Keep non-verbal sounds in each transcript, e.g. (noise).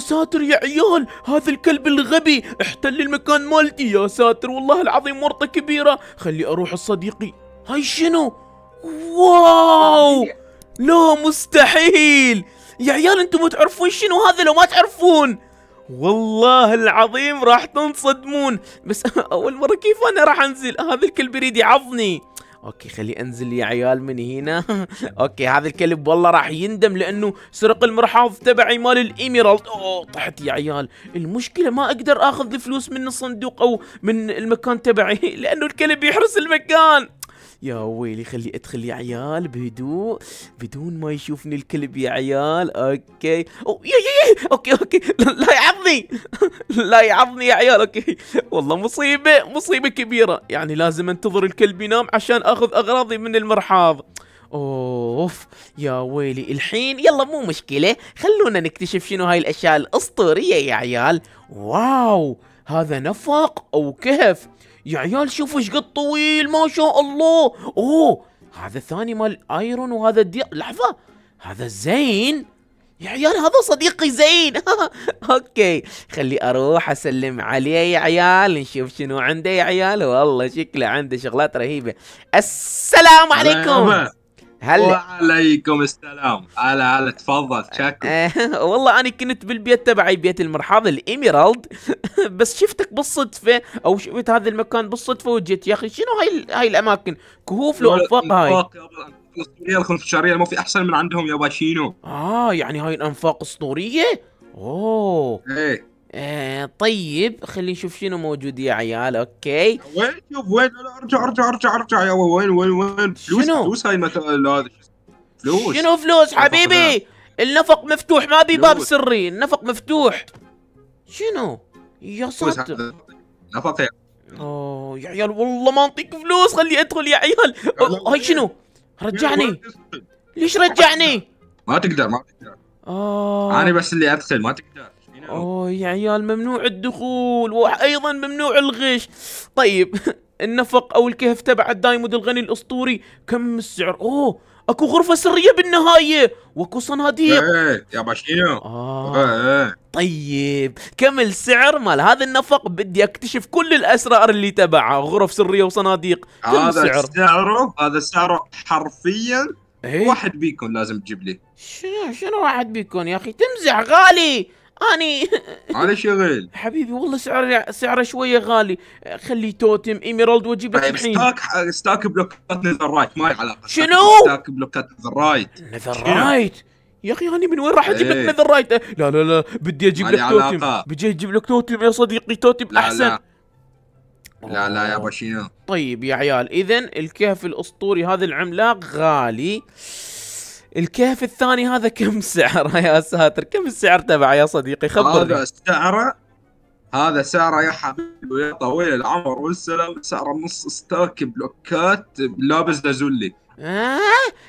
ساتر يا عيال هذا الكلب الغبي احتل المكان مالتي يا ساتر والله العظيم ورطة كبيرة خلي اروح لصديقي هاي شنو واو لا مستحيل يا عيال انتم تعرفون شنو هذا لو ما تعرفون والله العظيم راح تنصدمون بس (laughs) اول مرة كيف انا راح انزل هذا الكلب يريد يعضني اوكي خلي انزل يا عيال من هنا (laughs) اوكي هذا الكلب والله راح يندم لانه سرق المرحاض تبعي مال الايميرالد اوه طحت يا عيال المشكله ما اقدر اخذ الفلوس من الصندوق او من المكان تبعي (laughs) لانه الكلب يحرس المكان يا ويلي خلي ادخل يا عيال بهدوء بدون ما يشوفني الكلب يا عيال اوكي أو يا يا يا اوكي اوكي لا يعضني لا يعضني يا عيال اوكي والله مصيبه مصيبه كبيره يعني لازم انتظر الكلب ينام عشان اخذ اغراضي من المرحاض اوف يا ويلي الحين يلا مو مشكلة خلونا نكتشف شنو هاي الاشياء الاسطورية يا عيال واو هذا نفق او كهف يا عيال شوفوا ايش قد طويل ما شاء الله اوه هذا الثاني مال ايرون وهذا الدي لحظه هذا زين يا عيال هذا صديقي زين (laughs) اوكي خلي اروح اسلم عليه يا عيال نشوف شنو عنده يا عيال والله شكله عنده شغلات رهيبه السلام عليكم هلا وعليكم السلام هلا هلا تفضل شكو (laughs) والله انا كنت بالبيت تبعي بيت المرحاض الايميرالد (laughs) بس شفتك بالصدفه او شفت هذا المكان بالصدفه وجيت يا اخي شنو هاي هاي الاماكن كهوف لو انفاق هاي الاسطوريه الشعريه ما في احسن من عندهم يا باشينو اه يعني هاي الانفاق اسطوريه اوه ايه آه، طيب خلينا نشوف شنو موجود يا عيال اوكي وين شوف وين ارجع ارجع ارجع ارجع يا وين وين وين فلوس شنو؟ فلوس هاي مثلا هذا فلوس شنو فلوس حبيبي النفق مفتوح ما بي باب سري النفق مفتوح شنو يا ساتر نفق يا اوه يا عيال والله ما انطيك فلوس خلي ادخل يا عيال هاي شنو رجعني ليش رجعني ما تقدر ما تقدر اه انا بس اللي ادخل ما تقدر نعم. اوه يا عيال ممنوع الدخول وايضا ممنوع الغش طيب (laughs) النفق او الكهف تبع الدايمود الغني الاسطوري كم السعر اوه اكو غرفه سريه بالنهايه واكو صناديق ايه, إيه، يا باشينو آه. إيه، إيه. طيب كم السعر مال هذا النفق بدي اكتشف كل الاسرار اللي تبعه غرف سريه وصناديق كم هذا السعر؟ سعره هذا سعره حرفيا إيه؟ واحد بيكون لازم تجيب لي شنو شنو واحد بيكون يا اخي تمزح غالي اني (laughs) انا شغل حبيبي والله سعره سعره شويه غالي خلي توتم ايميرالد واجيب لك طيب، الحين ستاك ستاك بلوكات نذر رايت ما له علاقه شنو؟ ستاك بلوكات نذر رايت نذر رايت يا اخي انا من وين راح اجيب لك إيه. نذر رايت لا لا لا بدي اجيب لك توتم بدي اجيب لك توتم يا صديقي توتم احسن لا. لا يا ابو شنو طيب يا عيال اذا الكهف الاسطوري هذا العملاق غالي الكهف الثاني هذا كم سعره (laughs) يا ساتر كم السعر تبعه يا صديقي خبرني هذا سعره هذا سعره يا حبيبي ويا طويل العمر والسلام سعره نص ستاك بلوكات بلابس لازولي آه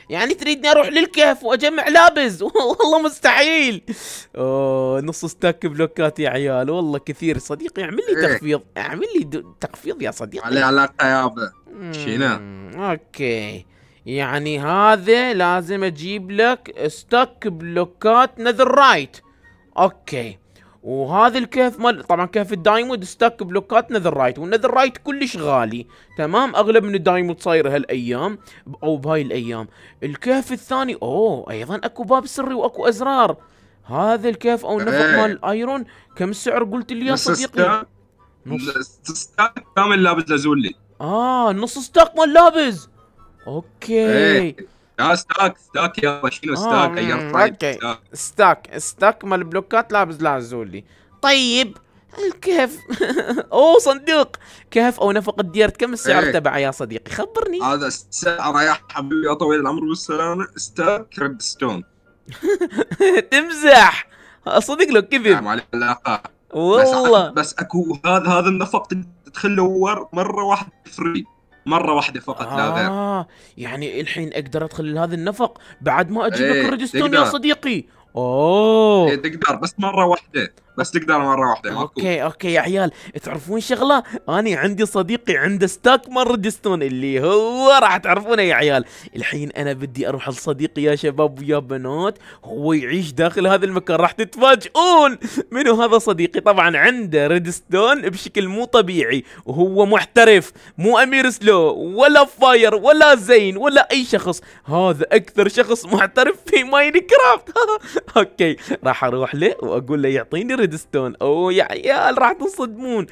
يعني تريدني اروح للكهف واجمع لابز (laughs) والله مستحيل اوه نص ستاك بلوكات يا عيال والله كثير صديقي اعمل لي إيه. تخفيض اعمل لي تخفيض يا صديقي على علاقه يابا شينا اوكي يعني هذا لازم اجيب لك ستوك بلوكات نذر رايت اوكي وهذا الكهف مال طبعا كهف الدايموند ستاك بلوكات نذر رايت والنذر رايت كلش غالي تمام اغلب من الدايموند صاير هالايام او بهاي الايام الكهف الثاني اوه ايضا اكو باب سري واكو ازرار هذا الكهف او النفق ايه. مال ايرون كم سعر قلت لي يا صديقي نص ستاك كامل لابس لازولي اه نص ستاك مال لابس اوكي لا ستاك ستاك يا شنو ستاك آه، غيرت اوكي ستاك ستاك مال بلوكات لابس لازولي طيب الكهف (laughs) اوه صندوق كهف او نفق الديرت كم السعر ايه. تبعه يا صديقي خبرني هذا السعر يا حبيبي يا طويل العمر والسلامه ستاك ريد ستون تمزح صدق لو كذب نعم، والله بس, بس اكو هذا هذا النفق تدخل له مره واحده فري مره واحده فقط آه لا غير آه، يعني الحين اقدر ادخل لهذا النفق بعد ما اجيب لك ايه الريدستون يا صديقي اوه ايه تقدر بس مره واحده بس تقدر مره واحده ماكو اوكي اوكي يا عيال تعرفون شغله انا عندي صديقي عنده ستاك مال ريدستون اللي هو راح تعرفونه يا عيال الحين انا بدي اروح لصديقي يا شباب ويا بنات هو يعيش داخل هذا المكان راح تتفاجئون منو هذا صديقي طبعا عنده ريدستون بشكل مو طبيعي وهو محترف مو امير سلو ولا فاير ولا زين ولا اي شخص هذا اكثر شخص محترف في ماينكرافت (laughs) اوكي راح اروح له واقول له يعطيني ريدستون اوه يا عيال راح تنصدمون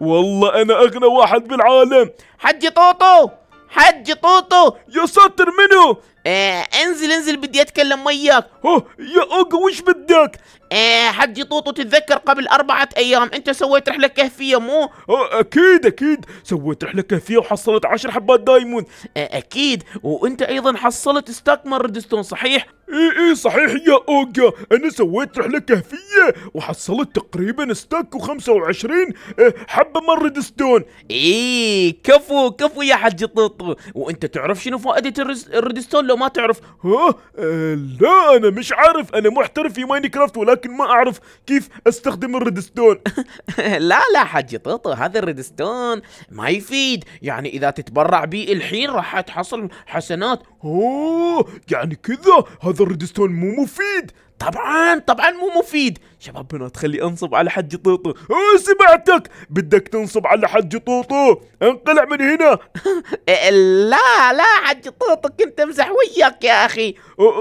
والله انا اغنى واحد بالعالم حجي طوطو حجي طوطو يا ساتر منو آه انزل انزل بدي اتكلم وياك اوه يا اوجا وش بدك آه حجي طوطو تتذكر قبل أربعة أيام أنت سويت رحلة كهفية مو؟ آه أكيد أكيد سويت رحلة كهفية وحصلت عشر حبات دايموند آه أكيد وأنت أيضا حصلت ستاك من ريدستون صحيح؟ اي اي صحيح يا اوجا انا سويت رحله كهفيه وحصلت تقريبا ستاك و25 إيه، حبه من الريدستون اي كفو كفو يا حج طوطو وانت تعرف شنو فائده الريدستون لو ما تعرف ها آه لا انا مش عارف انا محترف في ماينكرافت ولكن ما اعرف كيف استخدم الريدستون (laughs) لا لا حج طوطو هذا الريدستون ما يفيد يعني اذا تتبرع به الحين راح تحصل حسنات اوه يعني كذا هذا هذا الريدستون مو مفيد طبعا طبعا مو مفيد شباب بنات خلي انصب على حج طوطو اوه سمعتك بدك تنصب على حج طوطو انقلع من هنا (laughs) لا لا حج طوطو كنت امزح وياك يا اخي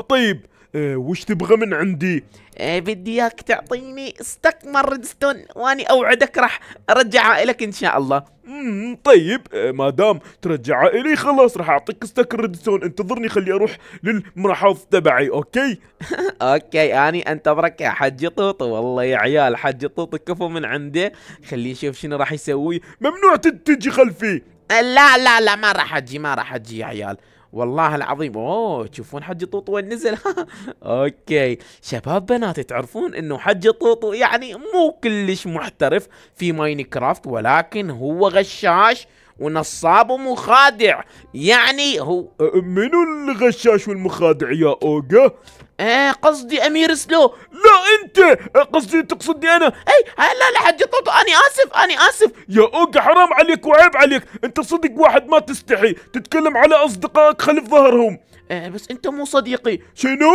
طيب إيه، وش تبغى من عندي إيه، بدي اياك تعطيني ستك مردستون واني اوعدك راح ارجعها لك ان شاء الله امم طيب إيه، ما دام ترجعها الي خلاص راح اعطيك ستك ريدستون انتظرني خلي اروح للمحافظ تبعي اوكي (laughs) اوكي اني انتظرك يا حجي طوط والله يا عيال حجي طوط كفو من عنده خليه نشوف شنو راح يسوي ممنوع تجي خلفي لا لا لا ما راح اجي ما راح اجي يا عيال والله العظيم اوه تشوفون حج طوطو وين نزل (laughs) اوكي شباب بنات تعرفون انه حج طوطو يعني مو كلش محترف في ماينكرافت ولكن هو غشاش ونصاب ومخادع يعني هو منو الغشاش والمخادع يا اوجا ايه قصدي امير سلو لا انت قصدي تقصدني انا إيه، اي لا لا حجي طوطو انا اسف انا اسف يا اوجا حرام عليك وعيب عليك انت صدق واحد ما تستحي تتكلم على اصدقائك خلف ظهرهم آه، بس انت مو صديقي شنو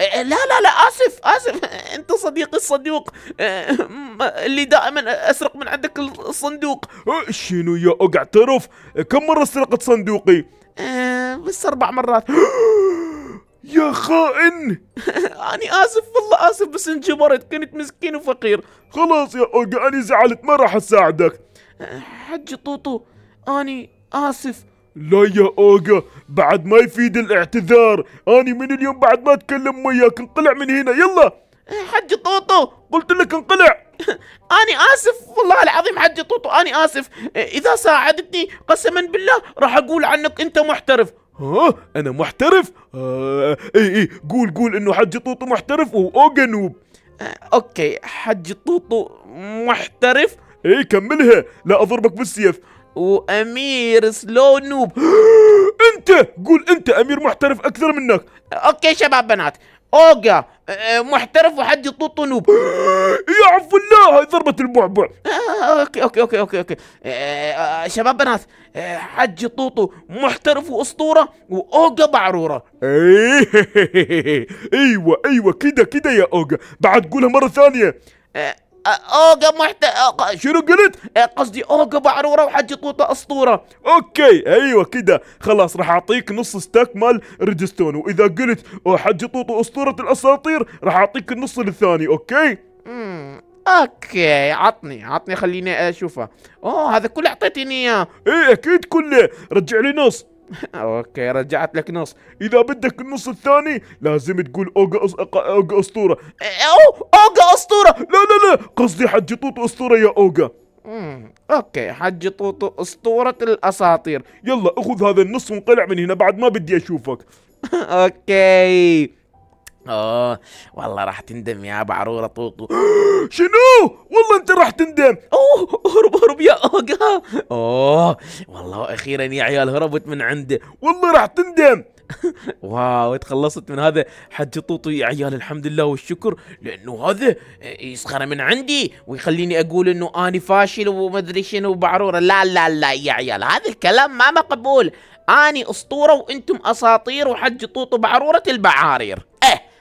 آه، آه، لا لا لا اسف اسف (laughs) انت صديقي الصدوق اللي دائما اسرق من عندك الصندوق شنو يا اعترف كم مره سرقت صندوقي بس اربع مرات (gasps) يا خائن (laughs) أنا آسف والله آسف بس انجبرت كنت مسكين وفقير خلاص يا أوجا أنا زعلت ما راح أساعدك حجي طوطو أني آسف لا يا اوغا بعد ما يفيد الاعتذار اني من اليوم بعد ما اتكلم وياك انقلع من هنا يلا إيه، حج طوطو قلت لك انقلع (laughs) أنا آسف والله العظيم حج طوطو أنا آسف إيه، إذا ساعدتني قسما بالله راح أقول عنك أنت محترف ها أنا محترف؟ آه إي إي قول قول إنه حج طوطو محترف وأوغا نوب آه، أوكي حج طوطو محترف إي كملها لا أضربك بالسيف وامير سلو نوب (gasps) انت قول انت امير محترف اكثر منك اوكي شباب بنات اوجا أه، محترف وحد يطوط نوب (gasps) يا عفو الله هاي ضربة البعبع (laughs) اوكي اوكي اوكي اوكي اوكي أه، شباب بنات أه، حج طوطو محترف واسطورة واوجا بعرورة (laughs) ايوه ايوه كده كده يا اوجا بعد قولها مرة ثانية اوجا محت شنو قلت؟ إيه، قصدي اوجا بعروره وحجي طوطه اسطوره. اوكي ايوه كده خلاص راح اعطيك نص ستاك مال ريدستون واذا قلت حجي طوطه اسطوره الاساطير راح اعطيك النص الثاني اوكي؟ امم اوكي عطني عطني خليني اشوفه اوه هذا كله اعطيتني اياه ايه اكيد كله رجع لي نص اوكي رجعت لك نص اذا بدك النص الثاني لازم تقول اوجا أص... اوجا اسطوره او اوجا اسطوره لا لا لا قصدي حج طوطو اسطوره يا اوجا امم اوكي حج طوطو اسطوره الاساطير يلا اخذ هذا النص وانقلع من هنا بعد ما بدي اشوفك (laughs) اوكي اه والله راح تندم يا بعروره طوطو (gasps) شنو والله انت راح تندم اوه اهرب اهرب يا اوغا اوه والله اخيرا يا عيال هربت من عنده والله راح تندم (laughs) واو تخلصت من هذا حج طوطو يا عيال الحمد لله والشكر لانه هذا يسخر من عندي ويخليني اقول انه اني فاشل ومدري شنو بعروره لا لا لا يا عيال هذا الكلام ما مقبول اني اسطوره وانتم اساطير وحج طوطو بعروره البعارير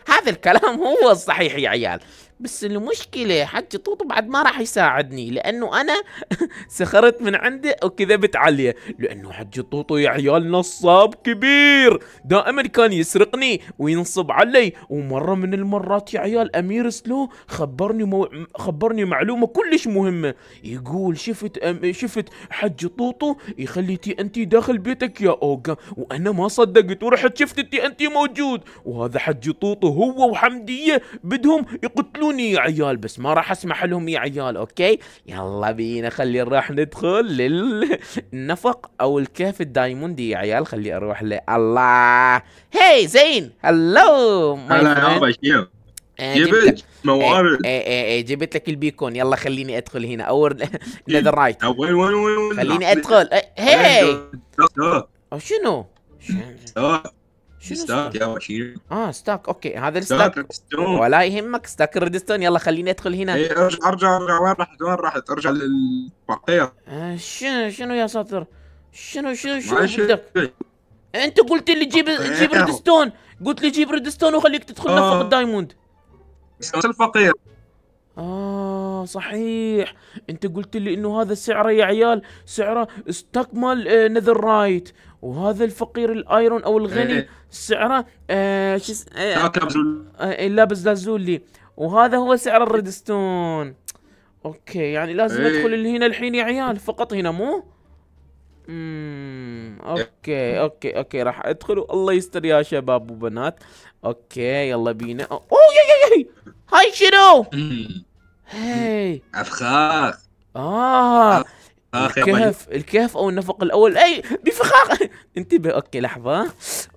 هذا الكلام هو الصحيح يا عيال بس المشكلة حجي طوطو بعد ما راح يساعدني لأنه أنا (laughs) سخرت من عنده وكذبت عليه لأنه حجي طوطو يا عيال نصاب كبير دائما كان يسرقني وينصب علي ومرة من المرات يا عيال أمير سلو خبرني مو... خبرني معلومة كلش مهمة يقول شفت أم... شفت حجي طوطو يخلي تي أنتي داخل بيتك يا أوغا وأنا ما صدقت ورحت شفت تي أنتي موجود وهذا حجي طوطو هو وحمدية بدهم يقتلون خلوني يا عيال بس ما راح اسمح لهم يا عيال اوكي يلا بينا خلي نروح ندخل للنفق او الكهف الدايموندي يا عيال خلي اروح له الله هاي زين هلو هلا يا بشير آه، جبت موارد اي آه، اي آه، اي جبت لك البيكون يلا خليني ادخل هنا اور نذر رايت وين وين وين خليني ادخل هاي شنو؟ ستاك يا بشير اه ستاك اوكي هذا الستاك ولا يهمك ستاك الريدستون يلا خليني ادخل هنا إيه، ارجع ارجع ارجع وين رحت وين رحت ارجع للبقيه آه شنو شنو يا ساتر شنو شنو شنو بدك انت قلت لي جيب إيه. جيب ريدستون قلت لي جيب ريدستون وخليك تدخل نفق آه. الدايموند بس الفقير اه صحيح انت قلت لي انه هذا سعره يا عيال سعره استكمل آه نذر رايت وهذا الفقير الايرون او الغني إيه. سعره آه شو آه آه إيه، لابس لازولي وهذا هو سعر الريدستون اوكي يعني لازم إيه. ادخل هنا الحين يا عيال فقط هنا مو؟ اممم اوكي اوكي اوكي راح ادخل والله يستر يا شباب وبنات اوكي يلا بينا اوه يا يا يا هاي شنو؟ هاي افخاخ اه الكهف الكهف او النفق الاول اي بفخاخ (laughs) انتبه اوكي لحظه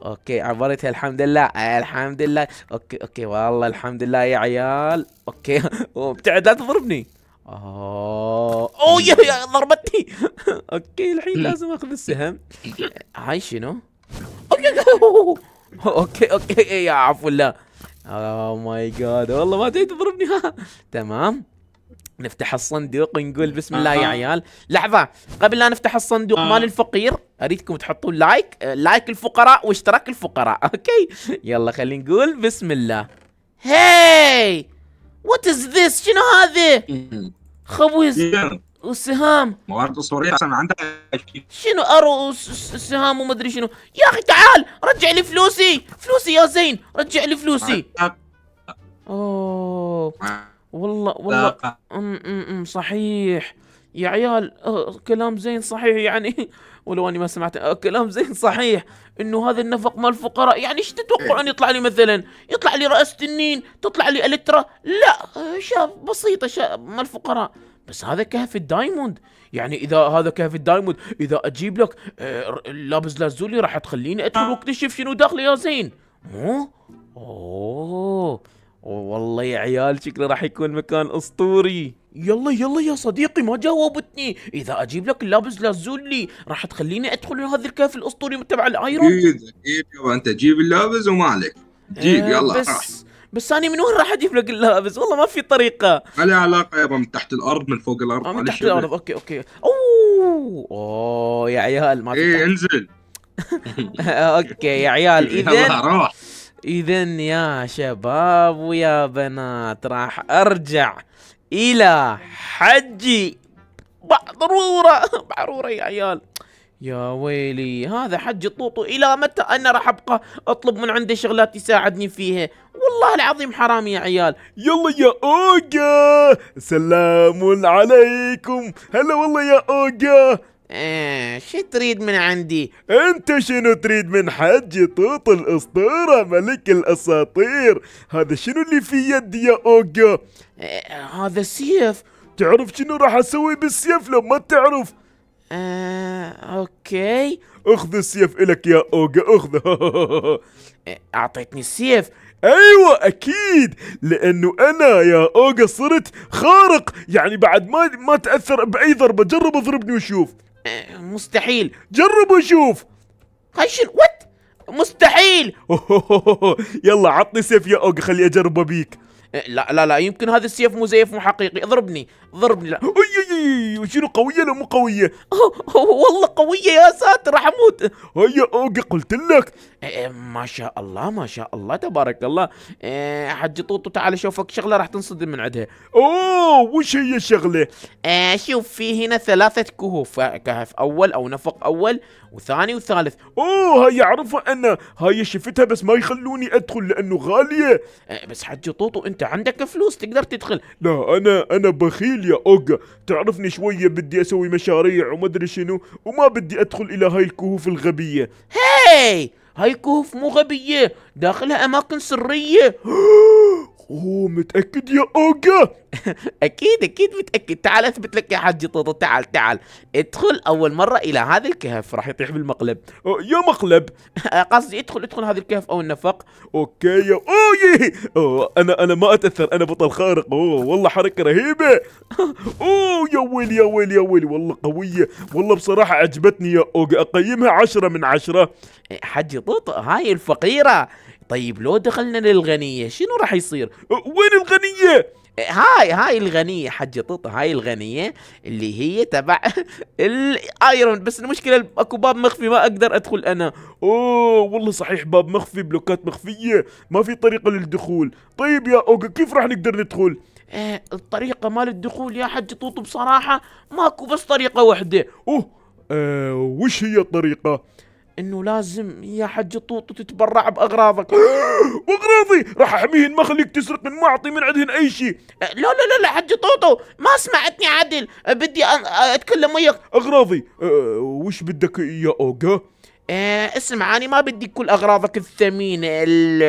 اوكي عبرتها الحمد لله الحمد لله اوكي اوكي والله الحمد لله يا عيال اوكي (laughs) ابتعد لا تضربني اوه اوه يا يا ضربتني (laughs) اوكي الحين لازم اخذ السهم هاي شنو اوكي اوكي إيه، يا عفو الله اوه ماي جاد والله ما تبي تضربني تمام نفتح الصندوق ونقول بسم الله يا عيال لحظه قبل لا نفتح الصندوق أه. مال الفقير اريدكم تحطون لايك أه، لايك الفقراء واشتراك الفقراء (laughs) اوكي يلا خلينا نقول بسم الله هاي وات از ذس شنو هذا خبز والسهام موارد اسطوريه اصلا عندها شنو ارو السهام ادري شنو يا اخي تعال رجع لي فلوسي فلوسي يا زين رجع لي فلوسي اوه والله والله ام ام ام صحيح يا عيال أه، كلام زين صحيح يعني (laughs) ولو اني ما سمعت أه، كلام زين صحيح انه هذا النفق مال الفقراء يعني ايش تتوقعون يطلع لي مثلا يطلع لي راس تنين تطلع لي الترا لا شاف بسيطه شاف مال الفقراء بس هذا كهف الدايموند يعني اذا هذا كهف الدايموند اذا اجيب لك اللابس آه، لازولي راح تخليني ادخل آه. واكتشف شنو داخله يا زين مو اوه والله يا عيال شكله راح يكون مكان اسطوري يلا يلا يا صديقي ما جاوبتني اذا اجيب لك اللابس لازولي راح تخليني ادخل هذا الكهف الاسطوري تبع الايرون اكيد اكيد انت جيب اللابس عليك جيب آه، يلا بس بس انا من وين راح اجيب لك اللابس والله ما في طريقه ما لي علاقه يابا من تحت الارض من فوق الارض آه، من تحت الارض اوكي اوكي اوه اوه يا عيال ما في ايه انزل (laughs) اوكي يا عيال (laughs) اذا روح اذا يا شباب ويا بنات راح ارجع الى حجي ضروره ضروره (laughs) يا عيال يا ويلي هذا حج طوطو الى متى انا راح ابقى اطلب من عنده شغلات يساعدني فيها والله العظيم حرام يا عيال يلا يا اوجا سلام عليكم هلا والله يا اوجا ايه شو تريد من عندي؟ انت شنو تريد من حجي طوط الاسطورة ملك الاساطير هذا شنو اللي في يدي يا اوجا؟ آه هذا سيف تعرف شنو راح اسوي بالسيف لو ما تعرف؟ آه، اوكي اخذ السيف الك يا اوجا اخذه (laughs) إيه، اعطيتني السيف ايوه اكيد لانه انا يا اوجا صرت خارق يعني بعد ما ما تاثر باي ضربه جرب اضربني وشوف إيه، مستحيل جرب وشوف خشن وات مستحيل يلا عطني سيف يا اوجا خلي اجربه بيك إيه، لا لا لا يمكن هذا السيف مو زيف مو حقيقي اضربني اضربني لا أيوة، وشنو إيه، قويه لو مو قويه (laughs) والله قويه يا ساتر راح اموت هيا اوقي قلت لك إيه، إيه، ما شاء الله ما شاء الله تبارك الله حجي طوطو تعال شوفك شغله راح تنصدم من عندها اوه وش هي الشغله شوف في هنا ثلاثه كهوف كهف اول او نفق اول وثاني وثالث اوه هاي اعرفها انا هاي شفتها بس ما يخلوني ادخل لانه غاليه بس حجي طوطو انت عندك فلوس تقدر تدخل لا انا انا بخيل يا اوجا تعرف تعرفني شوية بدي اسوي مشاريع وما أدري شنو وما بدي ادخل الى هاي الكهوف الغبية هاي هاي الكهوف مو غبية داخلها اماكن سرية (gasps) اوه متأكد يا اوجا (laughs) اكيد اكيد متأكد تعال اثبت لك يا حاج طوطو تعال تعال ادخل اول مرة الى هذا الكهف راح يطيح بالمقلب يا مقلب (laughs) آه، قصدي ادخل ادخل هذا الكهف او النفق اوكي يا اوه, أوه انا انا ما اتأثر انا بطل خارق اوه والله حركة رهيبة (laughs) اوه يا ويلي يا ويلي يا ويلي والله قوية والله بصراحة عجبتني يا اوجا اقيمها عشرة من عشرة إيه، حاج طوطو هاي الفقيرة طيب لو دخلنا للغنية شنو راح يصير أه، وين الغنية أه، هاي هاي الغنية حجة طوطة هاي الغنية اللي هي تبع (laughs) الايرون بس المشكلة اكو باب مخفي ما اقدر ادخل انا اوه والله صحيح باب مخفي بلوكات مخفية ما في طريقة للدخول طيب يا اوغا كيف راح نقدر ندخل آه الطريقة مال الدخول يا حجي طوطو بصراحة ماكو بس طريقة واحدة اوه آه وش هي الطريقة انه لازم يا حج طوطو تتبرع باغراضك واغراضي (gasps) راح احميهن ما اخليك تسرق من معطي من عندهن اي شيء أه، لا لا لا لا حج طوطو ما سمعتني عدل أه، بدي اتكلم وياك اغراضي أه وش بدك يا اوجا آه انا ما بدي كل اغراضك الثمينه ال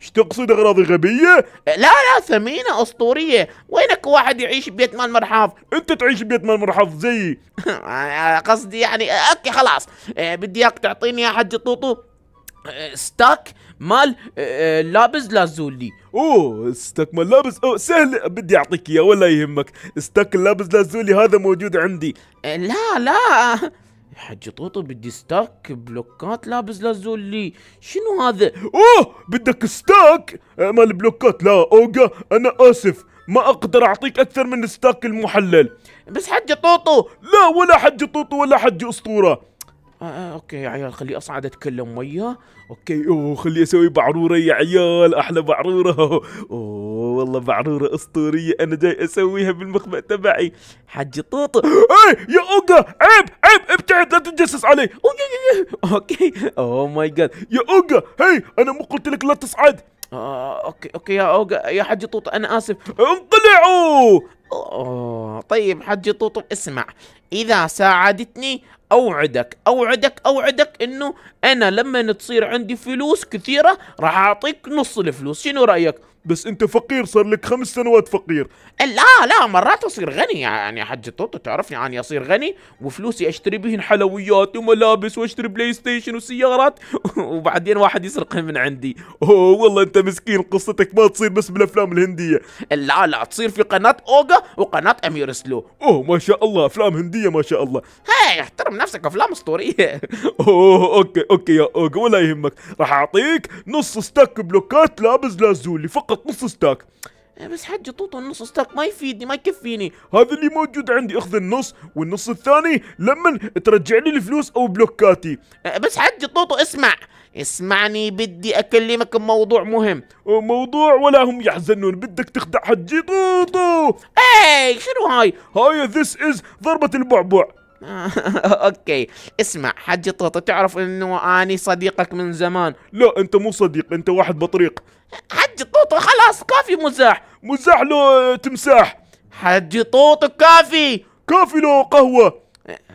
ايش آه، تقصد اغراضي غبيه؟ آه، لا لا ثمينه اسطوريه، وينك واحد يعيش ببيت مال مرحاض؟ انت تعيش ببيت مال مرحاض زيي (laughs) قصدي يعني آه، اوكي خلاص آه بدي اياك تعطيني يا حج طوطو ستاك مال لابس لازولي اوه ستاك مال لابس اوه سهل بدي اعطيك اياه ولا يهمك ستاك اللابس لازولي هذا موجود عندي لا لا (laughs) حج طوطو بدي ستاك بلوكات لابس لازول لي شنو هذا اوه بدك ستاك أه، مال بلوكات لا اوجا انا اسف ما اقدر اعطيك اكثر من ستاك المحلل بس حج طوطو لا ولا حج طوطو ولا حج اسطوره آه, أه، اوكي يا عيال خلي اصعد اتكلم وياه اوكي اوه خلي اسوي بعروره يا عيال احلى بعروره (laughs) اوه والله معرورة اسطورية انا جاي اسويها بالمخبأ تبعي حجي طوطو اي يا اوجا عيب عيب ابتعد لا تتجسس علي اوكي اوه ماي جاد يا اوجا هي انا مو قلت لك لا تصعد آه، اوكي اوكي يا اوجا يا حجي طوطو انا اسف انقلعوا أوه. طيب حجي طوطو اسمع اذا ساعدتني اوعدك اوعدك اوعدك انه انا لما تصير عندي فلوس كثيره راح اعطيك نص الفلوس شنو رايك بس انت فقير صار لك خمس سنوات فقير لا لا مرات اصير غني يعني حج طوطو تعرفني اني اصير غني وفلوسي اشتري بهن حلويات وملابس واشتري بلاي ستيشن وسيارات (laughs) وبعدين واحد يسرق من عندي اوه والله انت مسكين قصتك ما تصير بس بالافلام الهنديه لا لا تصير في قناه اوجا وقناه امير سلو اوه ما شاء الله افلام هنديه ما شاء الله هاي احترم نفسك افلام اسطوريه (laughs) اوه اوكي اوكي يا اوجا ولا يهمك راح اعطيك نص ستاك بلوكات لابس لازولي فقط لك نص ستاك إيه، بس حجي طوطو النص ستاك ما يفيدني ما يكفيني هذا اللي موجود عندي اخذ النص والنص الثاني لما ترجع لي الفلوس او بلوكاتي إيه، بس حجي طوطو اسمع اسمعني بدي اكلمك بموضوع مهم موضوع ولا هم يحزنون بدك تخدع حجي طوطو اي شنو هاي هاي ذس از ضربة البعبع (laughs) اوكي اسمع حجي طوطة تعرف انه اني صديقك من زمان لا انت مو صديق انت واحد بطريق حجي طوطة خلاص كافي مزاح مزاح له تمساح حجي طوطة كافي كافي له قهوة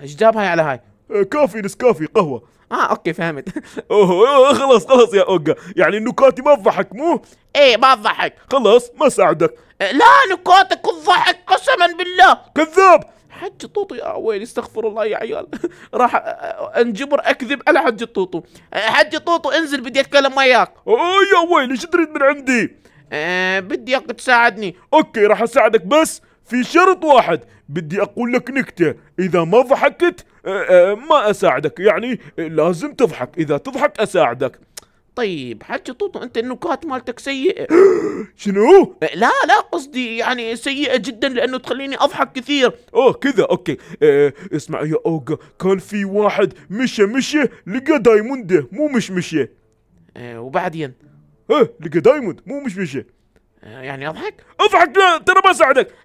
ايش جاب هاي على هاي كافي نسكافي قهوة اه اوكي فهمت (laughs) اوه, أوه خلاص خلاص يا اوجا يعني نكاتي ما تضحك مو ايه ما تضحك خلاص ما ساعدك لا نكاتك الضحك قسما بالله كذاب حج طوطو يا آه، ويلي استغفر الله يا عيال (laughs) راح آه، آه، انجبر اكذب على حج الطوطو حج الطوطو انزل بدي اتكلم وياك اوه يا ويلي شو تريد من عندي آه بدي اياك تساعدني اوكي راح اساعدك بس في شرط واحد بدي اقول لك نكته اذا ما ضحكت آه آه ما اساعدك يعني لازم تضحك اذا تضحك اساعدك طيب حكي طوطو انت النكات مالتك سيئه (gasps) شنو أه، لا لا قصدي يعني سيئه جدا لانه تخليني اضحك كثير اوه كذا اوكي اه اسمع يا اوغا كان في واحد مشى مشى لقى دايمونده مو مشمشه اه وبعدين اه لقى دايموند مو مشمشه يعني اضحك؟ اضحك لا ترى ما ساعدك (laughs)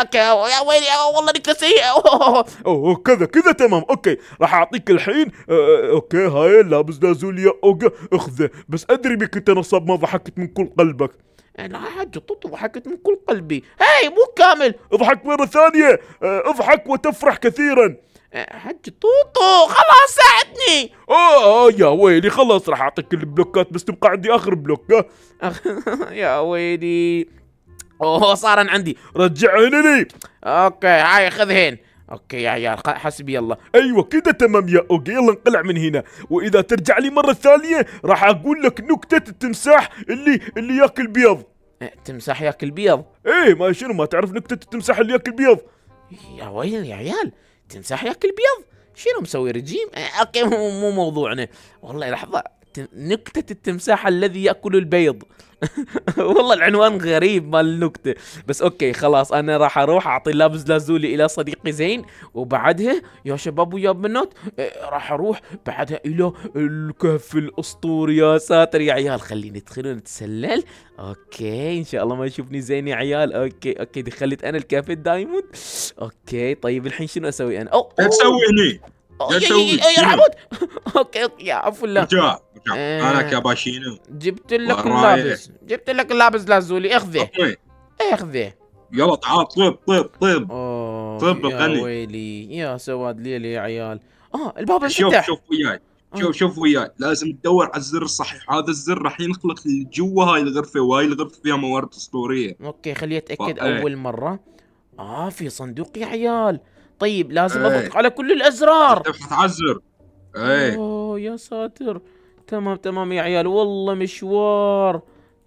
اوكي يا ويلي والله انك سيء (laughs) اوه كذا كذا تمام اوكي راح اعطيك الحين أه، أه، اوكي هاي لابس لازوليا اوكي اخذه بس ادري بك انت نصاب ما ضحكت من كل قلبك إيه، لا عاد ضحكت من كل قلبي هاي مو كامل اضحك مرة ثانية أه، اضحك وتفرح كثيرا حج طوطو خلاص ساعدني آه،, اه يا ويلي خلاص راح اعطيك كل البلوكات بس تبقى عندي اخر بلوك (laughs) يا ويلي اوه صار عندي رجعهن لي اوكي هاي خذهن اوكي يا عيال حسبي الله ايوه كذا تمام يا اوكي يلا انقلع من هنا واذا ترجع لي مره ثانيه راح اقول لك نكته التمساح اللي اللي ياكل بيض إيه، تمساح ياكل بيض ايه ما شنو ما تعرف نكته التمساح اللي ياكل بيض يا ويلي يا عيال تمساح ياكل بيض شنو مسوي رجيم أه، اوكي مو موضوعنا والله لحظه نكتة التمساح الذي يأكل البيض (laughs) والله العنوان غريب مال النكتة بس اوكي خلاص انا راح اروح اعطي لابز لازولي الى صديقي زين وبعدها يا شباب ويا بنات آه، راح اروح بعدها الى الكهف الاسطوري يا ساتر يا عيال خليني ادخل نتسلل اوكي ان شاء الله ما يشوفني زين يا عيال اوكي اوكي دخلت انا الكهف الدايموند اوكي طيب الحين شنو اسوي انا اوه تسوي هني (laughs) اوكي اوكي يا عفو الله آه. انا كاباشينو جبت لك اللابس إيه. جبت لك اللابس لازولي اخذه اخذه يلا تعال طب طب طب طب يا ويلي يا سواد ليلي يا عيال اه الباب انفتح شوف شوف وياي آه. شوف شوف وياي لازم تدور على الزر الصحيح هذا الزر راح ينقلك لجوا هاي الغرفه وهاي الغرفه فيها موارد اسطوريه اوكي خليني اتاكد طيب. اول مره اه في صندوق يا عيال طيب لازم إيه. اضغط على كل الازرار تبحث على الزر ايه اوه يا ساتر تمام تمام يا عيال والله مشوار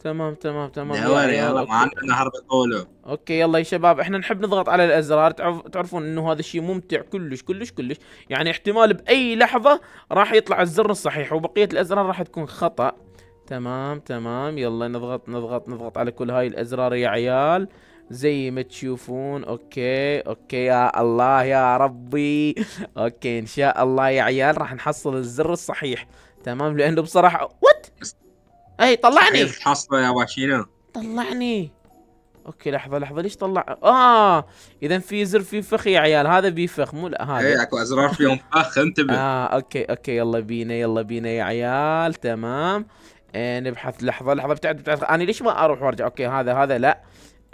تمام تمام تمام يا وري يلا ما عندنا حرب طوله اوكي يلا يا شباب احنا نحب نضغط على الازرار تعرفون انه هذا الشيء ممتع كلش كلش كلش يعني احتمال باي لحظه راح يطلع الزر الصحيح وبقيه الازرار راح تكون خطا تمام تمام يلا نضغط نضغط نضغط على كل هاي الازرار يا عيال زي ما تشوفون اوكي اوكي يا الله يا ربي اوكي ان شاء الله يا عيال راح نحصل الزر الصحيح تمام لانه بصراحه وات اي طلعني حصله يا واشينا طلعني اوكي لحظه لحظه ليش طلع اه اذا في زر في فخ يا عيال هذا بيفخ مو لا هذا اي اكو ازرار فيهم (laughs) فخ انتبه اه اوكي اوكي يلا بينا يلا بينا يا عيال تمام إيه نبحث لحظه لحظه بتعد بتعد انا ليش ما اروح وارجع اوكي هذا هذا لا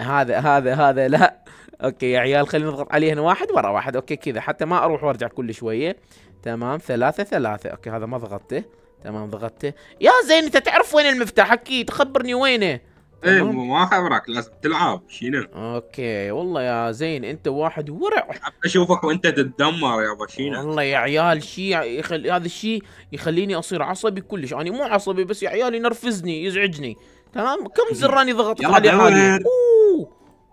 هذا هذا هذا لا (laughs) اوكي يا عيال خلينا نضغط عليهن واحد ورا واحد اوكي كذا حتى ما اروح وارجع كل شويه تمام ثلاثه ثلاثه اوكي هذا ما ضغطته تمام ضغطته يا زين انت تعرف وين المفتاح اكيد خبرني وينه ايه ما خبرك لازم تلعب شينو اوكي والله يا زين انت واحد ورع اشوفك وانت تتدمر يابا شينو والله يا عيال شيء يخل... هذا الشيء يخليني اصير عصبي كلش انا يعني مو عصبي بس يا عيال ينرفزني يزعجني تمام كم زر راني ضغطت عليه حاليا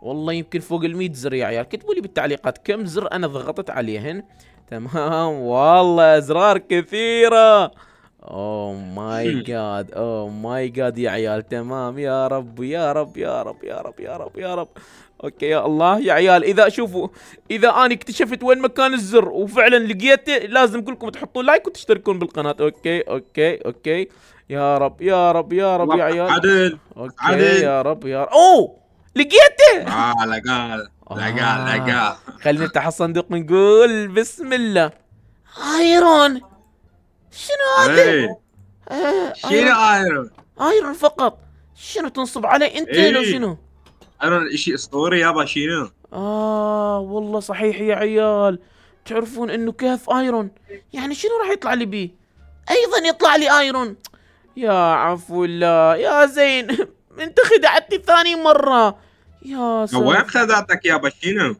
والله يمكن فوق ال زر يا عيال كتبوا لي بالتعليقات كم زر انا ضغطت عليهن تمام والله ازرار كثيره اوه ماي جاد اوه ماي جاد يا عيال تمام يا رب يا رب يا رب يا رب يا رب يا رب اوكي يا الله يا عيال اذا شوفوا اذا انا اكتشفت وين مكان الزر وفعلا لقيته لازم كلكم تحطوا لايك وتشتركون بالقناه اوكي اوكي اوكي يا رب يا رب يا رب يا عيال عدل اوكي عدل. يا رب يا رب اوه لقيته اه لقال لقال آه. لقال خلينا نفتح الصندوق ونقول بسم الله ايرون شنو إيه. هذا؟ آه، شنو ايرون؟ ايرون فقط شنو تنصب علي انت إيه. لو شنو؟ ايرون شيء اسطوري يابا شنو؟ اه والله صحيح يا عيال تعرفون انه كيف ايرون يعني شنو راح يطلع لي بيه؟ ايضا يطلع لي ايرون يا عفو الله يا زين (laughs) انت خدعتني ثاني مره يا سلام وين خدعتك يا بشينو؟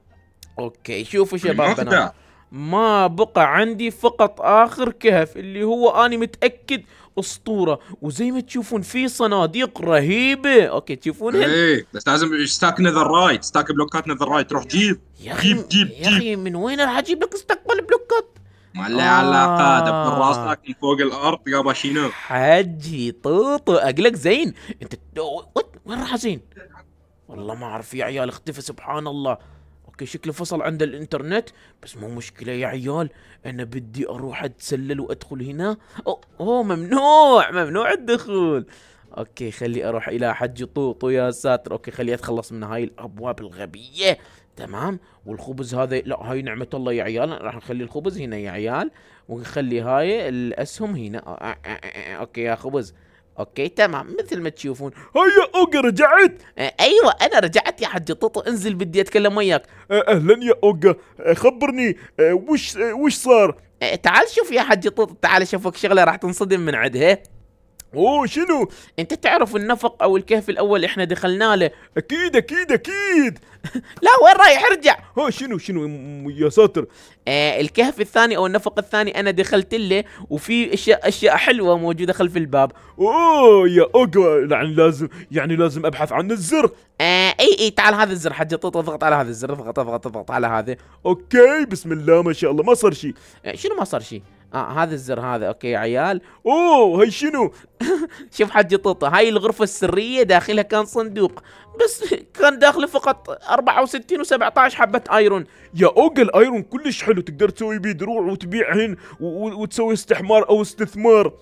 اوكي شوفوا شباب بنات ما بقى عندي فقط اخر كهف اللي هو انا متاكد اسطوره وزي ما تشوفون في صناديق رهيبه اوكي تشوفونها ايه بس لازم ستاك نذر رايت ستاك بلوكات نذر رايت روح جيب جيب جيب يا اخي من وين راح اجيب لك ستاك بلوكات ما له آه. علاقه دبر آه. راسك من فوق الارض يابا شنو حجي طوطو اقلك زين انت وين راح زين والله ما اعرف يا عيال اختفى سبحان الله اوكي شكله فصل عند الانترنت بس مو مشكله يا عيال انا بدي اروح اتسلل وادخل هنا اوه, ممنوع ممنوع الدخول اوكي خلي اروح الى حج طوطو يا ساتر اوكي خلي اتخلص من هاي الابواب الغبيه تمام والخبز هذا لا هاي نعمه الله يا عيال راح نخلي الخبز هنا يا عيال ونخلي هاي الاسهم هنا اوكي يا خبز اوكي تمام مثل ما تشوفون هيا اوجا رجعت آه ايوه انا رجعت يا حج طوطو انزل بدي اتكلم وياك آه اهلا يا اوجا آه خبرني آه وش آه وش صار آه تعال شوف يا حج طوطو تعال شوفك شغله راح تنصدم من عندها اوه شنو انت تعرف النفق او الكهف الاول احنا دخلنا له اكيد اكيد اكيد (laughs) لا وين رايح ارجع ها شنو شنو يا ساتر آه الكهف الثاني او النفق الثاني انا دخلت له وفي اشياء اشياء حلوه موجوده خلف الباب اوه يا اوكي يعني لازم يعني لازم ابحث عن الزر آه اي اي تعال هذا الزر حجي اضغط على هذا الزر اضغط اضغط اضغط على هذا اوكي بسم الله ما شاء الله ما صار شيء آه شنو ما صار شيء آه هذا الزر هذا اوكي يا عيال اوه هي شنو (laughs) شوف حجي طوطة هاي الغرفة السرية داخلها كان صندوق بس كان داخله فقط 64 و17 حبة ايرون يا اوجا الايرون كلش حلو تقدر تسوي بيه دروع وتبيعهن وتسوي استحمار او استثمار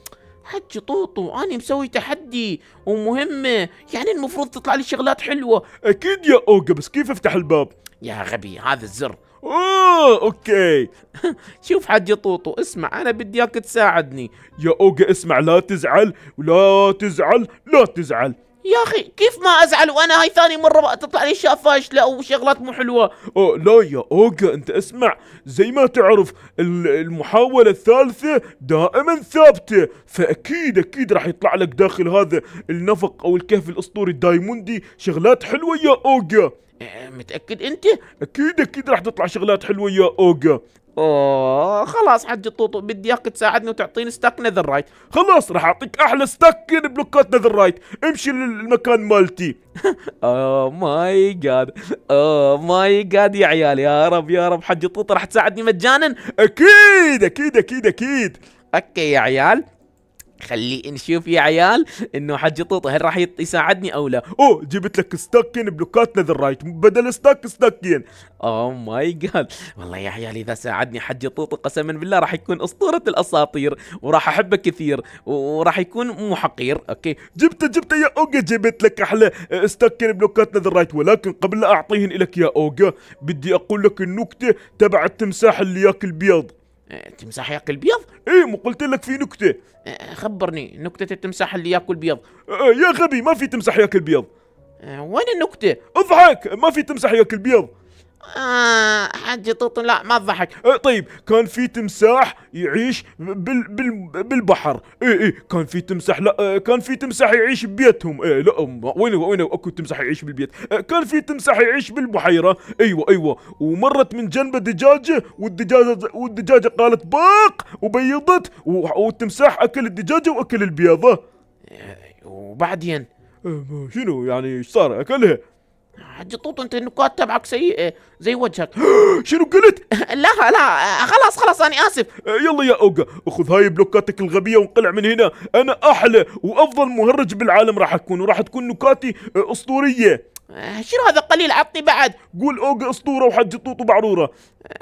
حجي طوطو انا مسوي تحدي ومهمة يعني المفروض تطلع لي شغلات حلوة اكيد يا اوجا بس كيف افتح الباب يا غبي هذا الزر اوه اوكي (laughs) شوف حاج طوطو اسمع انا بدي اياك تساعدني يا اوجا اسمع لا تزعل ولا تزعل لا تزعل يا اخي كيف ما ازعل وانا هاي ثاني مره بقى تطلع لي اشياء فاشله او شغلات مو حلوه أوه لا يا اوجا انت اسمع زي ما تعرف المحاوله الثالثه دائما ثابته فاكيد اكيد راح يطلع لك داخل هذا النفق او الكهف الاسطوري الدايموندي شغلات حلوه يا اوجا إيه، متأكد أنت؟ أكيد أكيد راح تطلع شغلات حلوة يا أوجا اوه خلاص حجي طوطو بدي اياك تساعدني وتعطيني ستاك نذر رايت خلاص راح اعطيك احلى ستاك يعني بلوكات نذر رايت امشي للمكان مالتي اوه ماي جاد اوه ماي جاد يا عيال يا رب يا رب حجي طوطو راح تساعدني مجانا اكيد اكيد اكيد اكيد اوكي يا عيال خلي نشوف يا عيال انه حجي طوطي هل راح يساعدني او لا اوه جبت لك ستاكين بلوكات نذر رايت بدل ستاك ستاكين اوه ماي جاد والله يا عيال اذا ساعدني حجي طوطي قسما بالله راح يكون اسطوره الاساطير وراح احبه كثير وراح يكون مو حقير اوكي جبته جبته يا اوجا جبت لك احلى آه، ستاكين بلوكات نذر رايت ولكن قبل لا اعطيهن لك يا اوجا بدي اقول لك النكته تبع التمساح اللي ياكل بيض تمساح ياكل بيض؟ اي ما قلت لك في نكتة آه، خبرني نكتة التمساح اللي ياكل بيض آه، يا غبي ما في تمساح ياكل بيض آه، وين النكتة؟ اضحك ما في تمساح ياكل بيض آه حاجة طوطو لا ما تضحك آه طيب كان في تمساح يعيش بال بال بالبحر اي اي كان في تمساح لا آه كان في تمساح يعيش ببيتهم اي لا وين وين اكو تمساح يعيش بالبيت آه كان في تمساح يعيش بالبحيرة ايوه ايوه ومرت من جنبه دجاجة والدجاجة والدجاجة قالت باق وبيضت والتمساح اكل الدجاجة واكل البيضة إيه، وبعدين آه، شنو يعني ايش صار اكلها حاج طوط انت النكات تبعك سيئه آه، زي وجهك (gasps) شنو قلت؟ (laughs) لا لا آه، خلاص خلاص انا اسف آه، يلا يا اوجا خذ هاي بلوكاتك الغبيه وانقلع من هنا انا احلى وافضل مهرج بالعالم راح اكون وراح تكون نكاتي اسطوريه شنو هذا قليل عطني بعد قول اوج اسطوره وحج طوطو وبعروره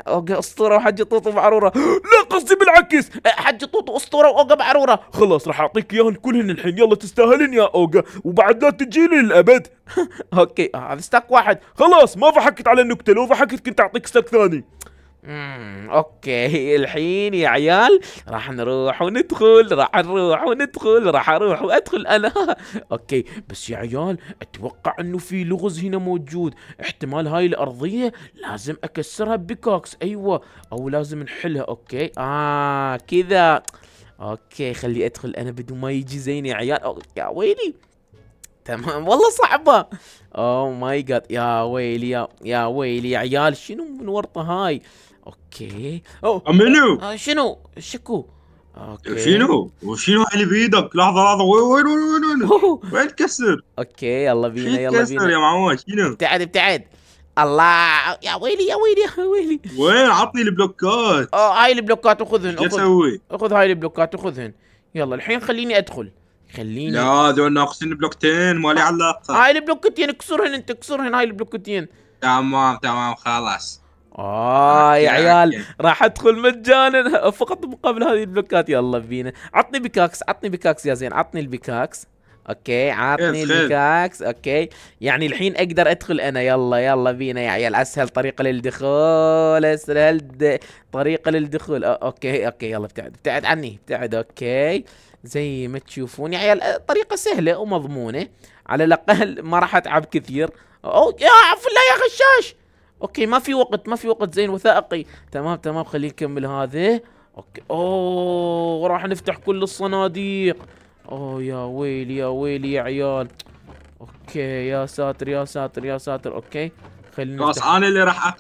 اوج اسطوره وحج طوطو وبعروره لا قصدي بالعكس أه، حج طوطو اسطوره واوج بعروره خلاص راح اعطيك اياهن كلهن الحين يلا تستاهلين يا اوج وبعد لا تجيني للابد (laughs) اوكي هذا آه ستاك واحد خلاص ما ضحكت على النكته لو ضحكت كنت اعطيك ستاك ثاني امم اوكي (laughs) الحين يا عيال راح نروح وندخل راح نروح وندخل راح اروح وادخل انا (laughs) اوكي بس يا عيال اتوقع انه في لغز هنا موجود احتمال هاي الارضيه لازم اكسرها بكوكس ايوه او لازم نحلها اوكي اه كذا اوكي خلي ادخل انا بدون ما يجي زين يا عيال يا ويلي تمام والله صعبة اوه ماي جاد يا ويلي يا, يا ويلي يا عيال شنو من ورطة هاي اوكي اوه آه، منو؟ آه، شنو؟ شكو اوكي شنو؟ وشنو اللي بايدك؟ لحظة لحظة وين وين وين وين وين وين كسر؟ اوكي يلا بينا يلا بينا يا معود شنو؟ ابتعد ابتعد الله يا ويلي يا ويلي يا ويلي وين عطني البلوكات اه هاي البلوكات وخذهن شو اسوي؟ خذ هاي البلوكات وخذهن يلا الحين خليني ادخل خليني لا دول ناقصين بلوكتين ما لي علاقة هاي البلوكتين اكسرهن انت اكسرهن هاي البلوكتين تمام تمام خلاص اه يا عيال راح ادخل مجانا (laughs) فقط مقابل هذه البلوكات يلا بينا عطني بكاكس عطني بكاكس يا زين عطني البكاكس اوكي عطني البكاكس اوكي يعني الحين اقدر ادخل انا يلا يلا بينا يا عيال اسهل طريقه للدخول اسهل د... طريقه للدخول اوكي اوكي يلا ابتعد ابتعد عني ابتعد اوكي زي ما تشوفون يا عيال طريقه سهله ومضمونه على الاقل ما راح اتعب كثير او يا عفوا لا يا غشاش اوكي ما في وقت ما في وقت زين وثائقي تمام تمام خليه يكمل هذا اوكي اوه راح نفتح كل الصناديق اوه يا ويلي يا ويلي يا عيال اوكي يا ساتر يا ساتر يا ساتر اوكي خلينا خلاص انا اللي راح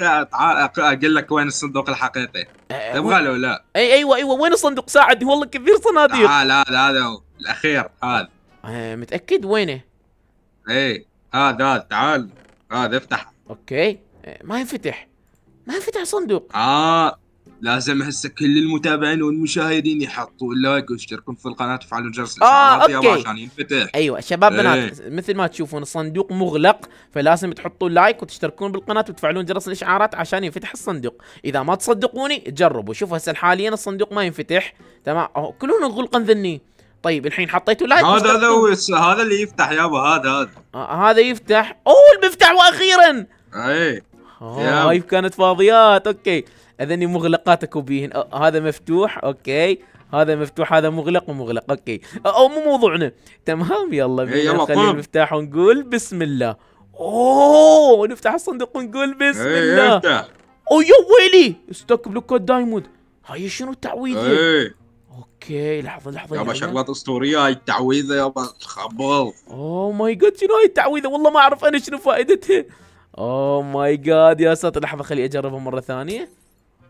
اقول لك وين الصندوق الحقيقي إيه، إيه، تبغى لو لا اي ايوه ايوه وين الصندوق ساعدني والله كثير صناديق لا هذا هذا هو الاخير هذا إيه، متاكد وينه؟ ايه هذا هذا تعال هذا افتح اوكي ما ينفتح ما ينفتح صندوق اه لازم هسه كل المتابعين والمشاهدين يحطوا اللايك ويشتركون في القناه ويفعلوا جرس آه أوكي. عشان ينفتح ايوه شباب بنات ايه. مثل ما تشوفون الصندوق مغلق فلازم تحطوا لايك وتشتركون بالقناه وتفعلون جرس الاشعارات عشان ينفتح الصندوق اذا ما تصدقوني جربوا شوفوا هسه حاليا الصندوق ما ينفتح تمام كلهم غلقا ذني طيب الحين حطيتوا لايك هذا هذا هو هذا اللي يفتح يابا هذا هذا آه هذا يفتح اوه المفتاح واخيرا ايه نعم. هاي كانت فاضيات اوكي اذني مغلقات اكو بيهن هذا مفتوح اوكي هذا مفتوح هذا مغلق ومغلق اوكي او مو موضوعنا تمام يلا إيه، بينا نخلي المفتاح ونقول بسم الله اوه نفتح الصندوق ونقول بسم إيه، الله او يا ويلي ستوك بلوك دايموند هاي شنو التعويذه إيه. اوكي لحظه لحظه يابا شغلات اسطوريه هاي التعويذه يابا تخبل اوه ماي جاد شنو هاي التعويذه والله ما اعرف انا شنو فائدتها اوه ماي جاد يا ساتر لحظه خلي اجربها مره ثانيه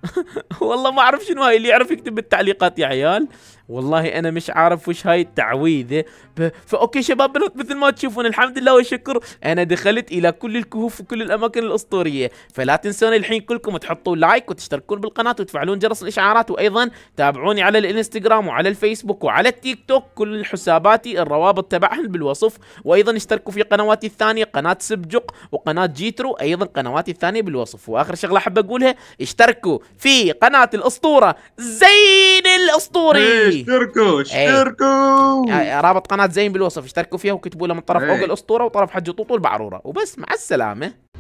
(laughs) والله ما اعرف شنو هاي اللي يعرف يكتب بالتعليقات يا عيال والله انا مش عارف وش هاي التعويذه ب... فاوكي شباب بنات مثل ما تشوفون الحمد لله والشكر انا دخلت الى كل الكهوف وكل الاماكن الاسطوريه فلا تنسون الحين كلكم تحطوا لايك وتشتركون بالقناه وتفعلون جرس الاشعارات وايضا تابعوني على الانستغرام وعلى الفيسبوك وعلى التيك توك كل حساباتي الروابط تبعهم بالوصف وايضا اشتركوا في قنواتي الثانيه قناه سبجق وقناه جيترو ايضا قنواتي الثانيه بالوصف واخر شغله حاب اقولها اشتركوا في قناه الاسطوره زين الاسطوري إيه، اشتركوا إيه. اشتركوا آه، رابط قناه زين بالوصف اشتركوا فيها وكتبوا له من طرف إيه. فوق الاسطوره وطرف حج طوطو البعروره وبس مع السلامه